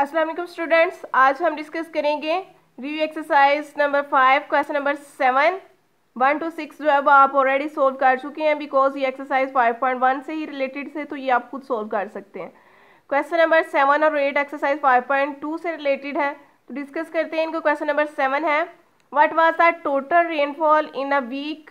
अस्सलाम वालेकुम स्टूडेंट्स आज हम डिस्कस करेंगे review exercise number five question number seven one two six जो है वो आप ऑलरेडी सोल्व कर चुके हैं बिकॉज ये एक्सरसाइज फाइव पॉइंट वन से ही रिलेटेड से तो ये आप खुद सोल्व कर सकते हैं क्वेश्चन नंबर सेवन और eight exercise five point two से रिलेटेड है तो डिस्कस करते हैं इनको क्वेश्चन नंबर सेवन है what was the total rainfall in a week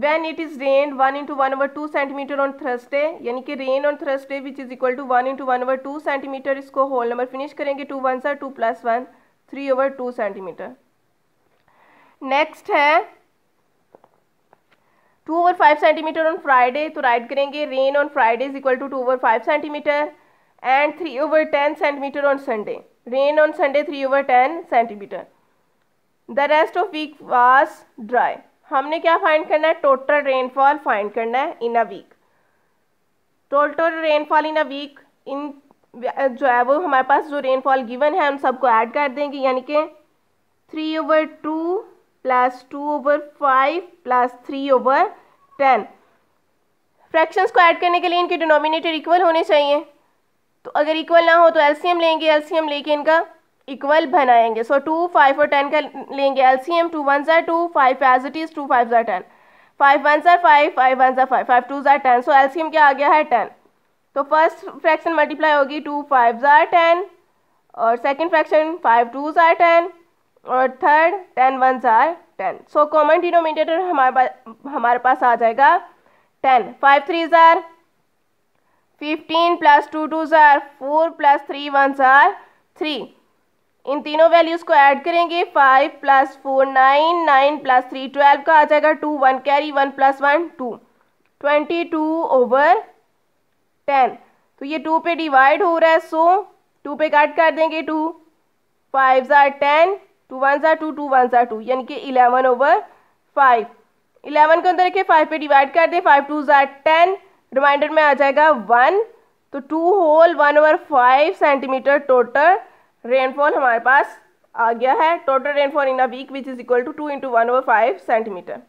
when it is rain one into one over two centimetre on Thursday यानी कि rain on Thursday which is equal to one into one over two centimetre इसको whole number finish करेंगे two one sir two plus one three over two centimetre next है two over five centimetre on Friday तो write करेंगे rain on Friday is equal to two over five centimetre and three over ten centimetre on Sunday rain on Sunday three over ten centimetre the rest of week was dry हमने क्या find करना है total rainfall find करना है in a week total rainfall in a week इन जो है वो हमारे पास जो रेनफॉल गिवन है उन सबको ऐड कर देंगे यानी कि three over two plus two over five plus three over ten fractions को ऐड करने के लिए इनके डिनोमिनेटर इक्वल होने चाहिए तो अगर इक्वल ना हो तो एलसीएम लेंगे एलसीएम लेके इनका इक्वल बनाएंगे सो टू फाइव और टेन का लेंगे L C M two one ज़ार two five as it is two five ज़ार टेन फाइव वन ज़ार फाइव फाइव वन ज़ार फाइव फाइव टू ज़ार ten so L C M क्या आ गया है टेन तो फर्स्ट फ्रैक्शन मल्टीप्लाई होगी टू फाइव ज़ार टेन और सेकेंड फ्रैक्शन फाइव टू ज़ार टेन और थर्ड टेन वन ज़ार टेन सो कॉमन डिनोमिनेटर हमारे पास हमारे पास आ जाएगा टेन फाइव थ्री ज़ार फिफ्टीन प्लस टू टू ज़ार फोर प्लस थ्री वन ज़ार थ्री इन तीनों वैल्यूज़ को ऐड करेंगे five plus four nine nine plus three twelve का आ जाएगा two one carry one plus one two twenty two over ten तो ये टू पे डिवाइड हो रहा है सो टू पे काट कर देंगे टू फाइव ज़ार टेन टू वन ज़ार टू टू वन ज़ार टू यानी कि इलेवन ओवर फाइव इलेवन को अंदर रखे फाइव पे डिवाइड कर दें फाइव टू ज़ार टेन रिमाइंडर में आ जाएगा वन तो two whole one over five centimetre total rainfall हमारे पास आ गया है total rainfall in a week which is equal to two into one over five centimetre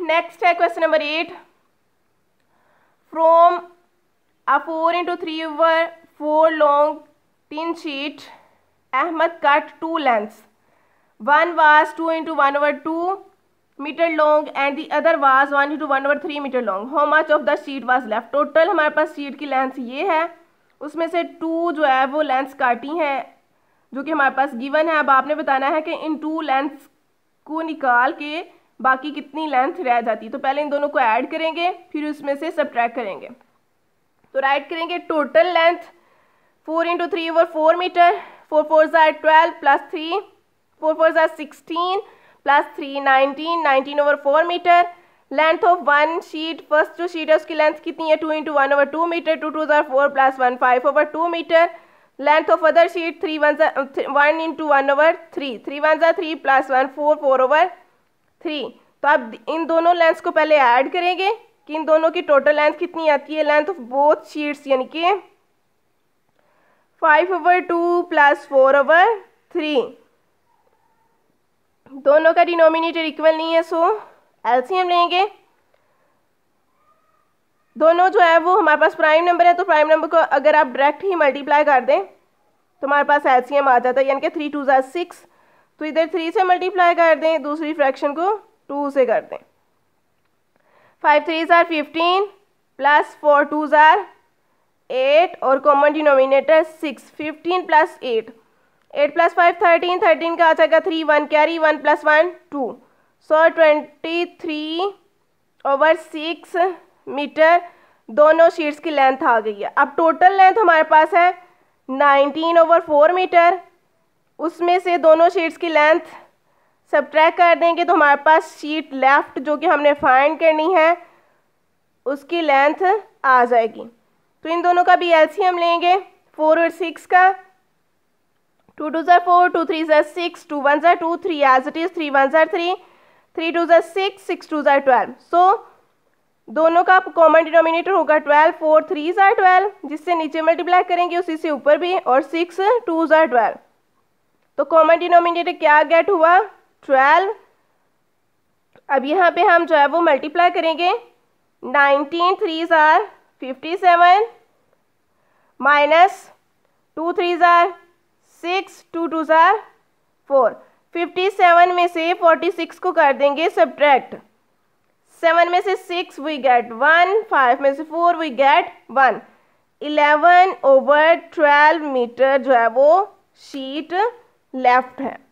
next है question number eight from a four into three over four long तीन sheet Ahmad cut two lengths one was two into one over two metre long and the other was one into one over three metre long how much of the sheet was left total हमारे पास sheet की length ये है उसमें से to जो है वो लेंथ काटी हैं जो कि हमारे पास गिवन है अब आपने बताना है कि इन टू लेंस को निकाल के बाकी कितनी लेंथ रह जाती तो पहले इन दोनों को ऐड करेंगे फिर उसमें से सब करेंगे तो राइट करेंगे total length four into three over four metre four four ज़ार twelve plus three four four ज़ार sixteen plus three nineteen nineteen over four metre length of one sheet first जो शीट है उसकी लेंथ कितनी है two into one over two metre two two जर four plus one five over two metre length of other sheet three one one into one over three three one ज़ार three plus one four four over three तो आप इन दोनों length को पहले add करेंगे कि इन दोनों की टोटल लेंथ कितनी आती है लेंथ ऑफ बोथ शीट्स यानी कि five over two plus four over three दोनों का डिनोमिनेटर इक्वल नहीं है सो so एलसीएम लेंगे दोनों जो है वो हमारे पास प्राइम नंबर है तो प्राइम नंबर को अगर आप डायरेक्ट ही मल्टीप्लाई कर दें तो हमारे पास एलसीएम आ जाता है यानी कि थ्री टू जार सिक्स तो इधर थ्री से मल्टीप्लाई कर दें दूसरी फ्रैक्शन को टू से कर दें फाइव थ्री ज़ार फिफ्टीन प्लस फोर टू ज़ार एट और common denominator six fifteen plus eight eight plus five thirteen thirteen का आ जाएगा three one carry one plus one two सौ twenty three over six metre दोनों शीट्स की length आ गई है अब टोटल लेंथ हमारे पास है नाइनटीन ओवर फोर मीटर उसमें से दोनों शीट्स की लेंथ सब कर देंगे तो हमारे पास शीट लेफ़्ट जो कि हमने फाइंड करनी है उसकी लेंथ आ जाएगी तो इन दोनों का भी हम लेंगे फोर और सिक्स का टू टू ज़र फोर टू थ्री ज़र सिक्स टू वन ज़र two three as it is three one ज़र थ्री थ्री टू जै सिक्स सिक्स टू जै ट्वेल्व सो दोनों का कॉमन डिनोमिनेटर होगा ट्वेल्व फोर थ्री जै ट्वेल्व जिससे नीचे मल्टीप्लाई करेंगे उसी से ऊपर भी और सिक्स टू जै ट्वेल्व तो कॉमन डिनोमिनेटर क्या गेट हुआ ट्वेल्व अब यहाँ पे हम जो है वो मल्टीप्लाई करेंगे नाइनटीन थ्री ज़ार fifty seven minus two three ज़ार सिक्स टू टू ज़ार फोर फिफ्टी सेवन में से फोर्टी सिक्स को कर देंगे सब्ट्रैक्ट सेवन में से six we get one five में से four we get one eleven over twelve metre जो है वो शीट लेफ्ट है